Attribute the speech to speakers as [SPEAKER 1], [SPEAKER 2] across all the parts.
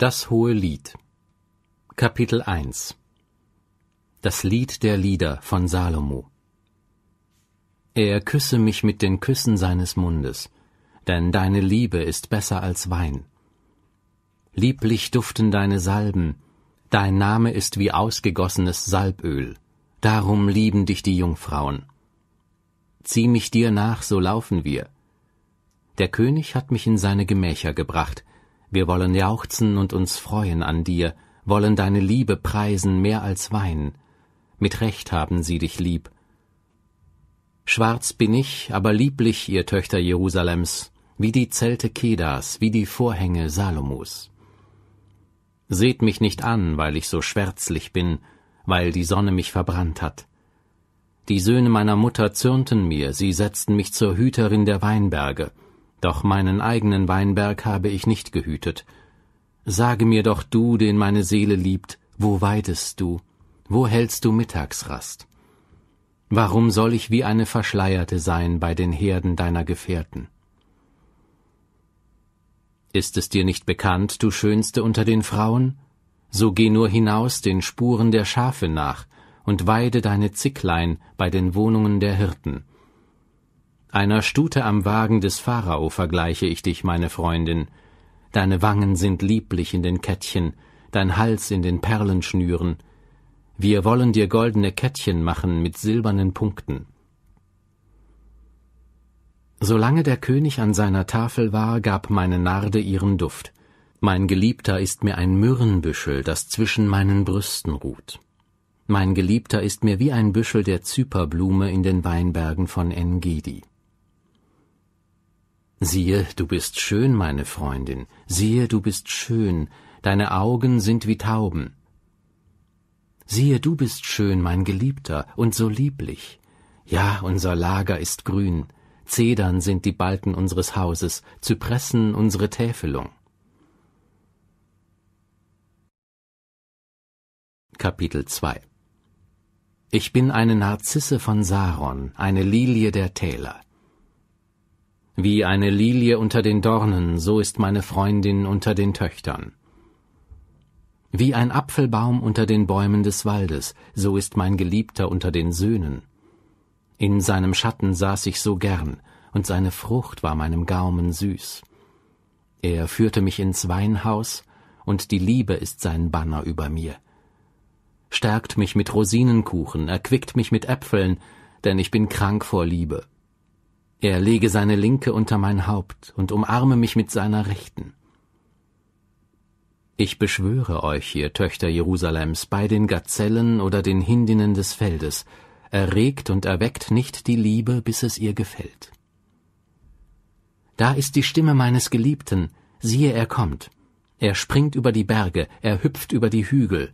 [SPEAKER 1] Das hohe Lied Kapitel 1 Das Lied der Lieder von Salomo Er küsse mich mit den Küssen seines Mundes, denn deine Liebe ist besser als Wein. Lieblich duften deine Salben, dein Name ist wie ausgegossenes Salböl, darum lieben dich die Jungfrauen. Zieh mich dir nach, so laufen wir. Der König hat mich in seine Gemächer gebracht, wir wollen jauchzen und uns freuen an dir, wollen deine Liebe preisen mehr als Wein. Mit Recht haben sie dich lieb. Schwarz bin ich, aber lieblich, ihr Töchter Jerusalems, wie die Zelte Kedas, wie die Vorhänge Salomos. Seht mich nicht an, weil ich so schwärzlich bin, weil die Sonne mich verbrannt hat. Die Söhne meiner Mutter zürnten mir, sie setzten mich zur Hüterin der Weinberge, doch meinen eigenen Weinberg habe ich nicht gehütet. Sage mir doch du, den meine Seele liebt, wo weidest du? Wo hältst du Mittagsrast? Warum soll ich wie eine Verschleierte sein bei den Herden deiner Gefährten? Ist es dir nicht bekannt, du Schönste unter den Frauen? So geh nur hinaus den Spuren der Schafe nach und weide deine Zicklein bei den Wohnungen der Hirten. Einer Stute am Wagen des Pharao vergleiche ich dich, meine Freundin. Deine Wangen sind lieblich in den Kettchen, dein Hals in den Perlenschnüren. Wir wollen dir goldene Kettchen machen mit silbernen Punkten. Solange der König an seiner Tafel war, gab meine Narde ihren Duft. Mein Geliebter ist mir ein Myrrenbüschel, das zwischen meinen Brüsten ruht. Mein Geliebter ist mir wie ein Büschel der Zyperblume in den Weinbergen von Engedi. Siehe, du bist schön, meine Freundin, siehe, du bist schön, deine Augen sind wie Tauben. Siehe, du bist schön, mein Geliebter, und so lieblich. Ja, unser Lager ist grün, Zedern sind die Balken unseres Hauses, Zypressen unsere Täfelung. Kapitel 2 Ich bin eine Narzisse von Saron, eine Lilie der Täler. Wie eine Lilie unter den Dornen, so ist meine Freundin unter den Töchtern. Wie ein Apfelbaum unter den Bäumen des Waldes, so ist mein Geliebter unter den Söhnen. In seinem Schatten saß ich so gern, und seine Frucht war meinem Gaumen süß. Er führte mich ins Weinhaus, und die Liebe ist sein Banner über mir. Stärkt mich mit Rosinenkuchen, erquickt mich mit Äpfeln, denn ich bin krank vor Liebe. Er lege seine linke unter mein Haupt und umarme mich mit seiner rechten. Ich beschwöre euch, ihr Töchter Jerusalems, bei den Gazellen oder den Hindinnen des Feldes, erregt und erweckt nicht die Liebe, bis es ihr gefällt. Da ist die Stimme meines Geliebten, siehe, er kommt. Er springt über die Berge, er hüpft über die Hügel.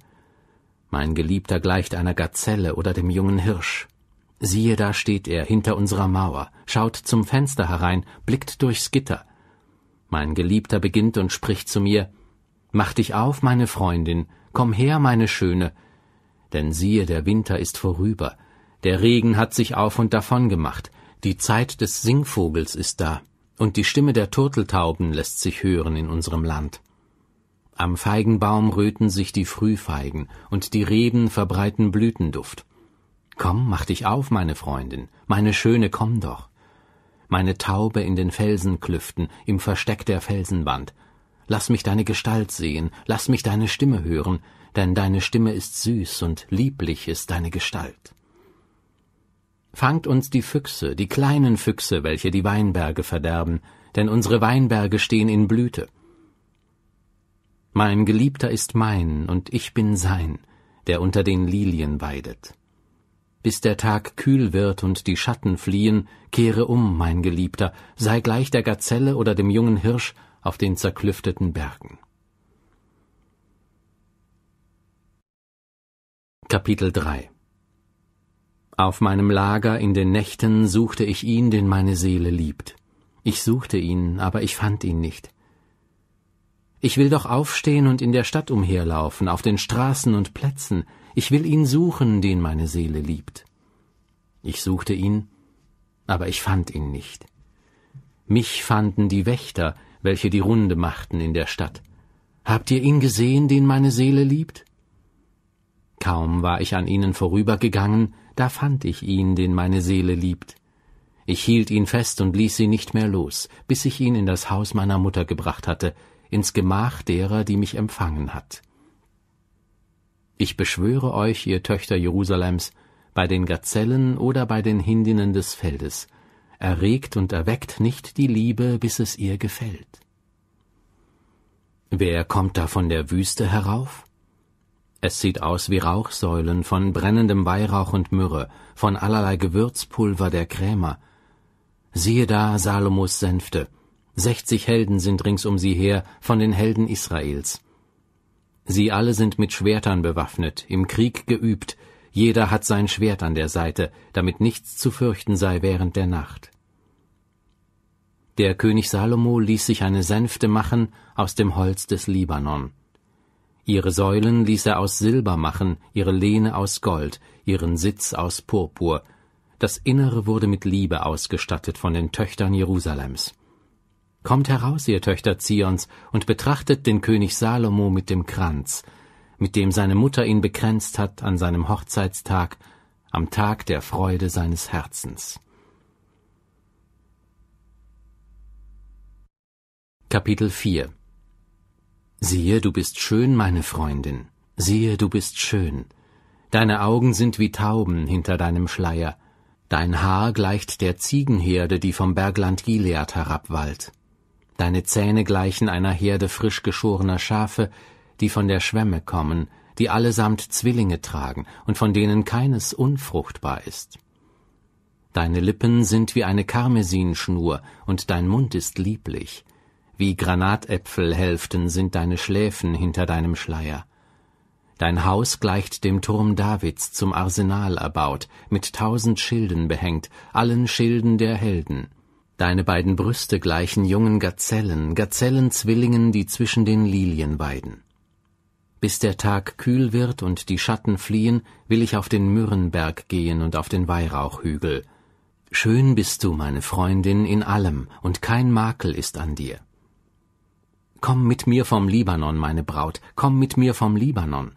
[SPEAKER 1] Mein Geliebter gleicht einer Gazelle oder dem jungen Hirsch. Siehe, da steht er hinter unserer Mauer, schaut zum Fenster herein, blickt durchs Gitter. Mein Geliebter beginnt und spricht zu mir Mach dich auf, meine Freundin, komm her, meine Schöne, denn siehe, der Winter ist vorüber, der Regen hat sich auf und davon gemacht, die Zeit des Singvogels ist da, und die Stimme der Turteltauben lässt sich hören in unserem Land. Am Feigenbaum röten sich die Frühfeigen, und die Reben verbreiten Blütenduft. Komm, mach dich auf, meine Freundin, meine Schöne, komm doch. Meine Taube in den Felsenklüften, im Versteck der Felsenwand. Lass mich deine Gestalt sehen, lass mich deine Stimme hören, denn deine Stimme ist süß und lieblich ist deine Gestalt. Fangt uns die Füchse, die kleinen Füchse, welche die Weinberge verderben, denn unsere Weinberge stehen in Blüte. Mein Geliebter ist mein und ich bin sein, der unter den Lilien weidet bis der Tag kühl wird und die Schatten fliehen, kehre um, mein Geliebter, sei gleich der Gazelle oder dem jungen Hirsch auf den zerklüfteten Bergen. Kapitel 3 Auf meinem Lager in den Nächten suchte ich ihn, den meine Seele liebt. Ich suchte ihn, aber ich fand ihn nicht. Ich will doch aufstehen und in der Stadt umherlaufen, auf den Straßen und Plätzen, ich will ihn suchen, den meine Seele liebt. Ich suchte ihn, aber ich fand ihn nicht. Mich fanden die Wächter, welche die Runde machten in der Stadt. Habt ihr ihn gesehen, den meine Seele liebt? Kaum war ich an ihnen vorübergegangen, da fand ich ihn, den meine Seele liebt. Ich hielt ihn fest und ließ sie nicht mehr los, bis ich ihn in das Haus meiner Mutter gebracht hatte, ins Gemach derer, die mich empfangen hat. Ich beschwöre euch, ihr Töchter Jerusalems, bei den Gazellen oder bei den Hindinnen des Feldes, erregt und erweckt nicht die Liebe, bis es ihr gefällt. Wer kommt da von der Wüste herauf? Es sieht aus wie Rauchsäulen von brennendem Weihrauch und Myrrhe, von allerlei Gewürzpulver der Krämer. Siehe da Salomos Sänfte. Sechzig Helden sind rings um sie her, von den Helden Israels. Sie alle sind mit Schwertern bewaffnet, im Krieg geübt, jeder hat sein Schwert an der Seite, damit nichts zu fürchten sei während der Nacht. Der König Salomo ließ sich eine Sänfte machen aus dem Holz des Libanon. Ihre Säulen ließ er aus Silber machen, ihre Lehne aus Gold, ihren Sitz aus Purpur. Das Innere wurde mit Liebe ausgestattet von den Töchtern Jerusalems. Kommt heraus, ihr Töchter Zions, und betrachtet den König Salomo mit dem Kranz, mit dem seine Mutter ihn bekränzt hat an seinem Hochzeitstag, am Tag der Freude seines Herzens. Kapitel 4 Siehe, du bist schön, meine Freundin, siehe, du bist schön. Deine Augen sind wie Tauben hinter deinem Schleier, dein Haar gleicht der Ziegenherde, die vom Bergland Gilead herabwallt. Deine Zähne gleichen einer Herde frisch geschorener Schafe, die von der Schwemme kommen, die allesamt Zwillinge tragen und von denen keines unfruchtbar ist. Deine Lippen sind wie eine Karmesinschnur und dein Mund ist lieblich. Wie Granatäpfelhälften sind deine Schläfen hinter deinem Schleier. Dein Haus gleicht dem Turm Davids zum Arsenal erbaut, mit tausend Schilden behängt, allen Schilden der Helden. Deine beiden Brüste gleichen jungen Gazellen, Gazellenzwillingen, die zwischen den Lilien weiden. Bis der Tag kühl wird und die Schatten fliehen, will ich auf den Myrrenberg gehen und auf den Weihrauchhügel. Schön bist du, meine Freundin, in allem, und kein Makel ist an dir. Komm mit mir vom Libanon, meine Braut, komm mit mir vom Libanon.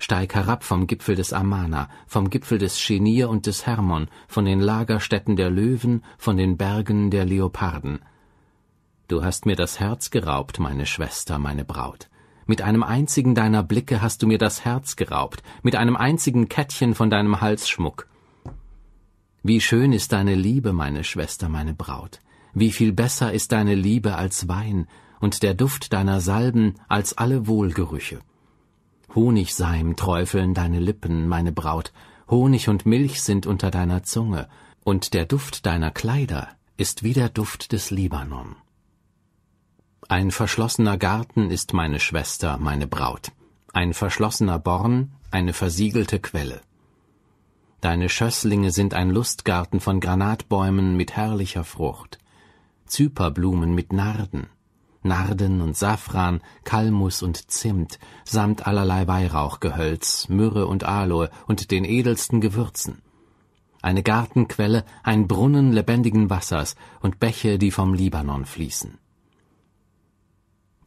[SPEAKER 1] Steig herab vom Gipfel des Amana, vom Gipfel des Schenir und des Hermon, von den Lagerstätten der Löwen, von den Bergen der Leoparden. Du hast mir das Herz geraubt, meine Schwester, meine Braut. Mit einem einzigen deiner Blicke hast du mir das Herz geraubt, mit einem einzigen Kettchen von deinem Halsschmuck. Wie schön ist deine Liebe, meine Schwester, meine Braut. Wie viel besser ist deine Liebe als Wein und der Duft deiner Salben als alle Wohlgerüche. Honigseim träufeln deine Lippen, meine Braut, Honig und Milch sind unter deiner Zunge, und der Duft deiner Kleider ist wie der Duft des Libanon. Ein verschlossener Garten ist meine Schwester, meine Braut, ein verschlossener Born, eine versiegelte Quelle. Deine Schösslinge sind ein Lustgarten von Granatbäumen mit herrlicher Frucht, Zyperblumen mit Narden, Narden und Safran, Kalmus und Zimt, samt allerlei Weihrauchgehölz, Myrrhe und Aloe und den edelsten Gewürzen. Eine Gartenquelle, ein Brunnen lebendigen Wassers und Bäche, die vom Libanon fließen.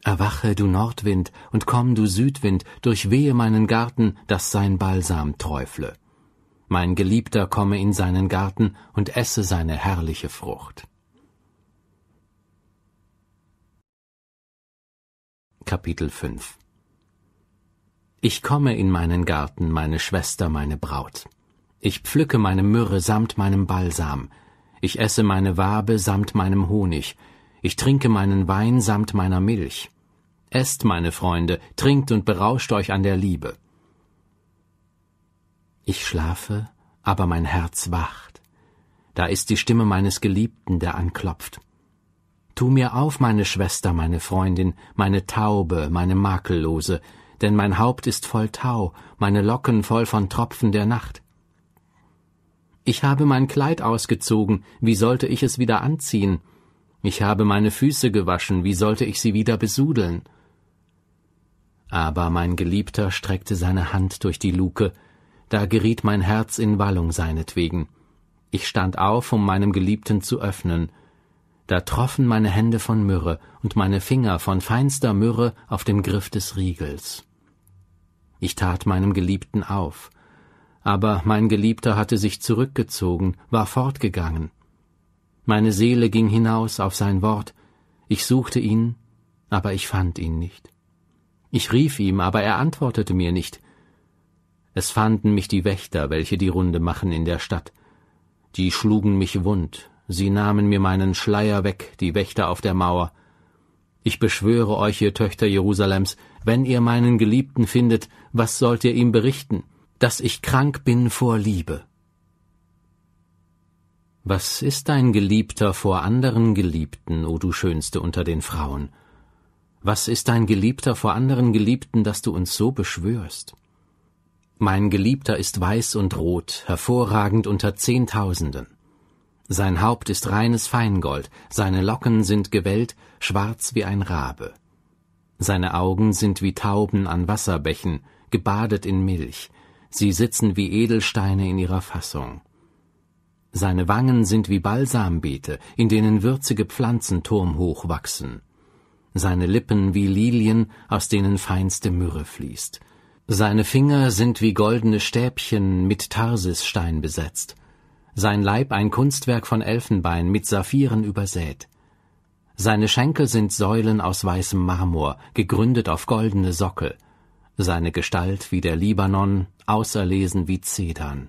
[SPEAKER 1] Erwache, du Nordwind, und komm, du Südwind, durchwehe meinen Garten, dass sein Balsam träufle. Mein Geliebter komme in seinen Garten und esse seine herrliche Frucht. Kapitel 5 Ich komme in meinen Garten, meine Schwester, meine Braut. Ich pflücke meine Myrrhe samt meinem Balsam. Ich esse meine Wabe samt meinem Honig. Ich trinke meinen Wein samt meiner Milch. Esst, meine Freunde, trinkt und berauscht euch an der Liebe. Ich schlafe, aber mein Herz wacht. Da ist die Stimme meines Geliebten, der anklopft. Tu mir auf, meine Schwester, meine Freundin, meine Taube, meine Makellose, denn mein Haupt ist voll Tau, meine Locken voll von Tropfen der Nacht. Ich habe mein Kleid ausgezogen, wie sollte ich es wieder anziehen? Ich habe meine Füße gewaschen, wie sollte ich sie wieder besudeln? Aber mein Geliebter streckte seine Hand durch die Luke, da geriet mein Herz in Wallung seinetwegen. Ich stand auf, um meinem Geliebten zu öffnen, da troffen meine Hände von Myrrhe und meine Finger von feinster Myrrhe auf dem Griff des Riegels. Ich tat meinem Geliebten auf, aber mein Geliebter hatte sich zurückgezogen, war fortgegangen. Meine Seele ging hinaus auf sein Wort, ich suchte ihn, aber ich fand ihn nicht. Ich rief ihm, aber er antwortete mir nicht. Es fanden mich die Wächter, welche die Runde machen in der Stadt. Die schlugen mich wund, Sie nahmen mir meinen Schleier weg, die Wächter auf der Mauer. Ich beschwöre euch, ihr Töchter Jerusalems, wenn ihr meinen Geliebten findet, was sollt ihr ihm berichten? Dass ich krank bin vor Liebe. Was ist dein Geliebter vor anderen Geliebten, o du Schönste unter den Frauen? Was ist dein Geliebter vor anderen Geliebten, dass du uns so beschwörst? Mein Geliebter ist weiß und rot, hervorragend unter Zehntausenden. Sein Haupt ist reines Feingold, seine Locken sind gewellt, schwarz wie ein Rabe. Seine Augen sind wie Tauben an Wasserbächen, gebadet in Milch, sie sitzen wie Edelsteine in ihrer Fassung. Seine Wangen sind wie Balsambeete, in denen würzige Pflanzen turmhoch wachsen. Seine Lippen wie Lilien, aus denen feinste Myrrhe fließt. Seine Finger sind wie goldene Stäbchen mit Tarsisstein besetzt sein Leib ein Kunstwerk von Elfenbein mit Saphiren übersät. Seine Schenkel sind Säulen aus weißem Marmor, gegründet auf goldene Sockel. Seine Gestalt wie der Libanon, außerlesen wie Zedern.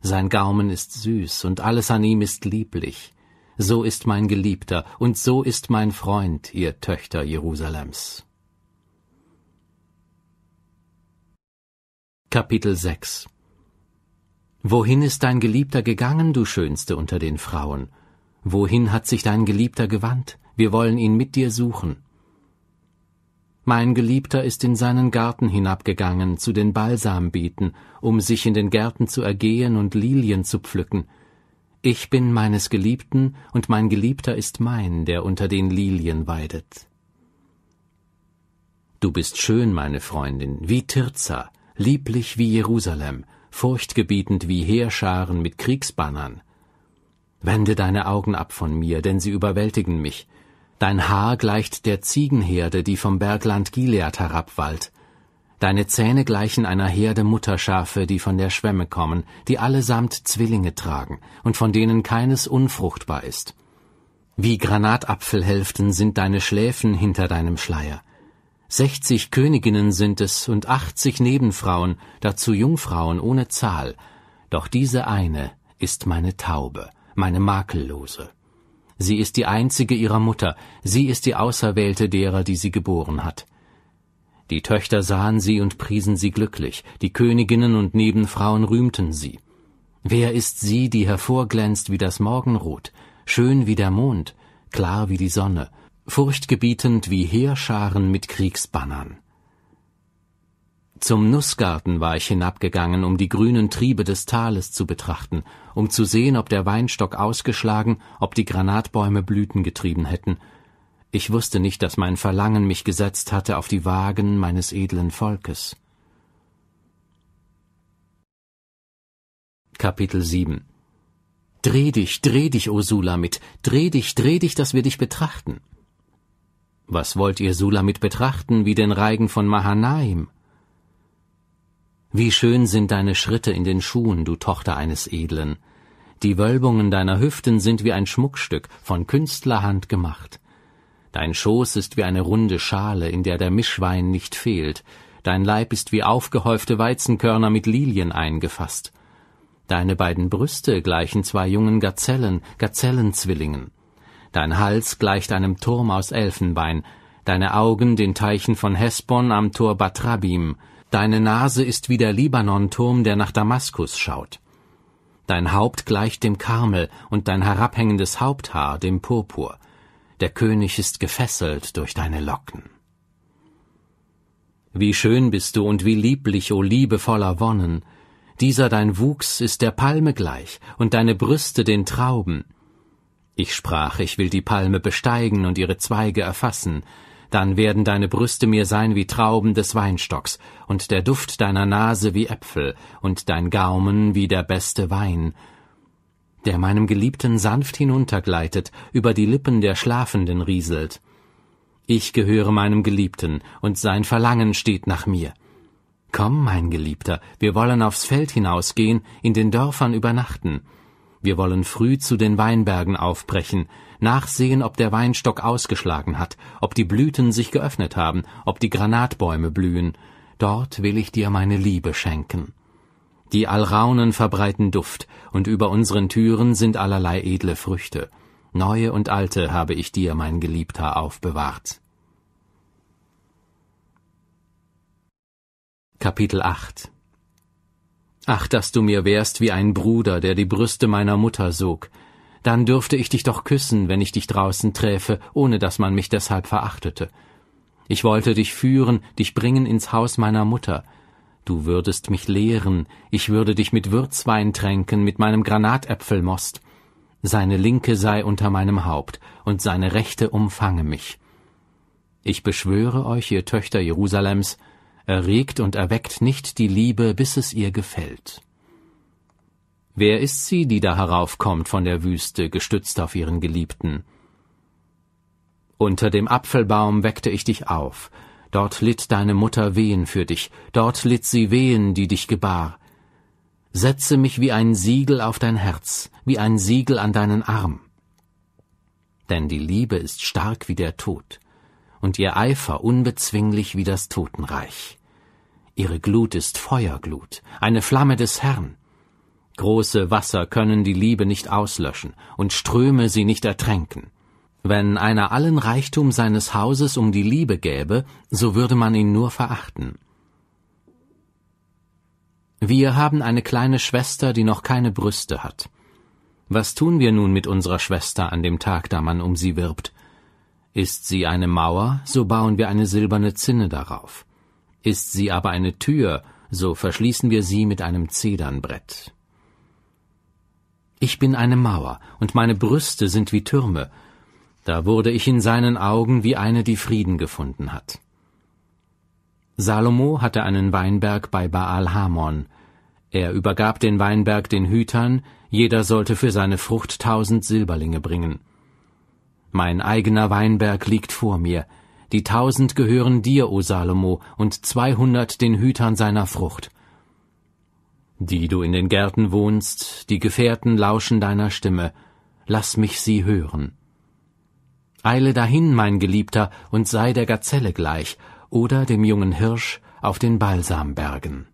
[SPEAKER 1] Sein Gaumen ist süß und alles an ihm ist lieblich. So ist mein Geliebter und so ist mein Freund, ihr Töchter Jerusalems. Kapitel 6 Wohin ist dein Geliebter gegangen, du Schönste unter den Frauen? Wohin hat sich dein Geliebter gewandt? Wir wollen ihn mit dir suchen. Mein Geliebter ist in seinen Garten hinabgegangen zu den Balsambieten, um sich in den Gärten zu ergehen und Lilien zu pflücken. Ich bin meines Geliebten, und mein Geliebter ist mein, der unter den Lilien weidet. Du bist schön, meine Freundin, wie Tirza, lieblich wie Jerusalem, furchtgebietend wie Heerscharen mit Kriegsbannern. Wende deine Augen ab von mir, denn sie überwältigen mich. Dein Haar gleicht der Ziegenherde, die vom Bergland Gilead herabwallt. Deine Zähne gleichen einer Herde Mutterschafe, die von der Schwemme kommen, die allesamt Zwillinge tragen und von denen keines unfruchtbar ist. Wie Granatapfelhälften sind deine Schläfen hinter deinem Schleier. Sechzig Königinnen sind es und achtzig Nebenfrauen, dazu Jungfrauen ohne Zahl. Doch diese eine ist meine Taube, meine makellose. Sie ist die einzige ihrer Mutter, sie ist die Auserwählte derer, die sie geboren hat. Die Töchter sahen sie und priesen sie glücklich, die Königinnen und Nebenfrauen rühmten sie. Wer ist sie, die hervorglänzt wie das Morgenrot, schön wie der Mond, klar wie die Sonne, furchtgebietend wie Heerscharen mit Kriegsbannern. Zum Nussgarten war ich hinabgegangen, um die grünen Triebe des Tales zu betrachten, um zu sehen, ob der Weinstock ausgeschlagen, ob die Granatbäume Blüten getrieben hätten. Ich wusste nicht, dass mein Verlangen mich gesetzt hatte auf die Wagen meines edlen Volkes. Kapitel 7 Dreh dich, dreh dich, O Sulamit, dreh dich, dreh dich, dass wir dich betrachten. Was wollt ihr Sulamit betrachten wie den Reigen von Mahanaim? Wie schön sind deine Schritte in den Schuhen, du Tochter eines Edlen. Die Wölbungen deiner Hüften sind wie ein Schmuckstück, von Künstlerhand gemacht. Dein Schoß ist wie eine runde Schale, in der der Mischwein nicht fehlt. Dein Leib ist wie aufgehäufte Weizenkörner mit Lilien eingefasst. Deine beiden Brüste gleichen zwei jungen Gazellen, Gazellenzwillingen dein Hals gleicht einem Turm aus Elfenbein, deine Augen den Teichen von Hesbon am Tor Batrabim, deine Nase ist wie der Libanonturm, der nach Damaskus schaut. Dein Haupt gleicht dem Karmel und dein herabhängendes Haupthaar dem Purpur. Der König ist gefesselt durch deine Locken. Wie schön bist du und wie lieblich, o oh Liebe voller Wonnen! Dieser dein Wuchs ist der Palme gleich und deine Brüste den Trauben. Ich sprach, ich will die Palme besteigen und ihre Zweige erfassen, dann werden deine Brüste mir sein wie Trauben des Weinstocks, und der Duft deiner Nase wie Äpfel, und dein Gaumen wie der beste Wein, der meinem Geliebten sanft hinuntergleitet, über die Lippen der Schlafenden rieselt. Ich gehöre meinem Geliebten, und sein Verlangen steht nach mir. Komm, mein Geliebter, wir wollen aufs Feld hinausgehen, in den Dörfern übernachten, wir wollen früh zu den Weinbergen aufbrechen, nachsehen, ob der Weinstock ausgeschlagen hat, ob die Blüten sich geöffnet haben, ob die Granatbäume blühen. Dort will ich dir meine Liebe schenken. Die Alraunen verbreiten Duft, und über unseren Türen sind allerlei edle Früchte. Neue und alte habe ich dir, mein Geliebter, aufbewahrt. Kapitel 8 Ach, dass du mir wärst wie ein Bruder, der die Brüste meiner Mutter sog. Dann dürfte ich dich doch küssen, wenn ich dich draußen träfe, ohne dass man mich deshalb verachtete. Ich wollte dich führen, dich bringen ins Haus meiner Mutter. Du würdest mich lehren, ich würde dich mit Würzwein tränken, mit meinem Granatäpfelmost. Seine linke sei unter meinem Haupt, und seine rechte umfange mich. Ich beschwöre euch, ihr Töchter Jerusalems, erregt und erweckt nicht die Liebe, bis es ihr gefällt. Wer ist sie, die da heraufkommt von der Wüste, gestützt auf ihren Geliebten? Unter dem Apfelbaum weckte ich dich auf, dort litt deine Mutter Wehen für dich, dort litt sie Wehen, die dich gebar. Setze mich wie ein Siegel auf dein Herz, wie ein Siegel an deinen Arm. Denn die Liebe ist stark wie der Tod und ihr Eifer unbezwinglich wie das Totenreich. Ihre Glut ist Feuerglut, eine Flamme des Herrn. Große Wasser können die Liebe nicht auslöschen und Ströme sie nicht ertränken. Wenn einer allen Reichtum seines Hauses um die Liebe gäbe, so würde man ihn nur verachten. Wir haben eine kleine Schwester, die noch keine Brüste hat. Was tun wir nun mit unserer Schwester an dem Tag, da man um sie wirbt? Ist sie eine Mauer, so bauen wir eine silberne Zinne darauf. Ist sie aber eine Tür, so verschließen wir sie mit einem Zedernbrett. Ich bin eine Mauer, und meine Brüste sind wie Türme. Da wurde ich in seinen Augen wie eine, die Frieden gefunden hat. Salomo hatte einen Weinberg bei Baal Hamon. Er übergab den Weinberg den Hütern, jeder sollte für seine Frucht tausend Silberlinge bringen. Mein eigener Weinberg liegt vor mir. Die tausend gehören dir, o Salomo, und zweihundert den Hütern seiner Frucht. Die du in den Gärten wohnst, die Gefährten lauschen deiner Stimme. Lass mich sie hören. Eile dahin, mein Geliebter, und sei der Gazelle gleich, oder dem jungen Hirsch auf den Balsambergen.